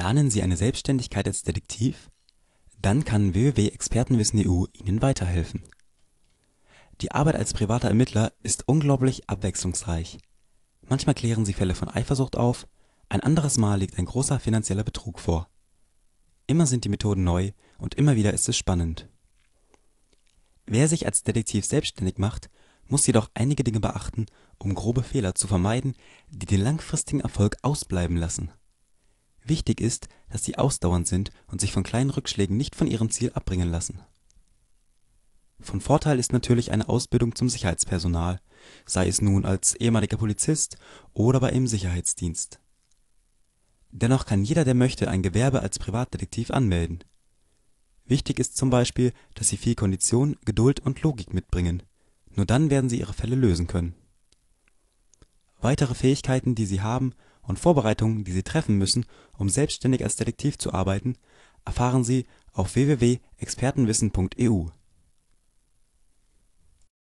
Planen Sie eine Selbstständigkeit als Detektiv? Dann kann www.expertenwissen.eu Ihnen weiterhelfen. Die Arbeit als privater Ermittler ist unglaublich abwechslungsreich. Manchmal klären Sie Fälle von Eifersucht auf, ein anderes Mal liegt ein großer finanzieller Betrug vor. Immer sind die Methoden neu und immer wieder ist es spannend. Wer sich als Detektiv selbstständig macht, muss jedoch einige Dinge beachten, um grobe Fehler zu vermeiden, die den langfristigen Erfolg ausbleiben lassen Wichtig ist, dass sie ausdauernd sind und sich von kleinen Rückschlägen nicht von ihrem Ziel abbringen lassen. Von Vorteil ist natürlich eine Ausbildung zum Sicherheitspersonal, sei es nun als ehemaliger Polizist oder bei einem Sicherheitsdienst. Dennoch kann jeder, der möchte, ein Gewerbe als Privatdetektiv anmelden. Wichtig ist zum Beispiel, dass sie viel Kondition, Geduld und Logik mitbringen. Nur dann werden sie ihre Fälle lösen können. Weitere Fähigkeiten, die sie haben und Vorbereitungen, die sie treffen müssen, um selbstständig als Detektiv zu arbeiten, erfahren Sie auf www.expertenwissen.eu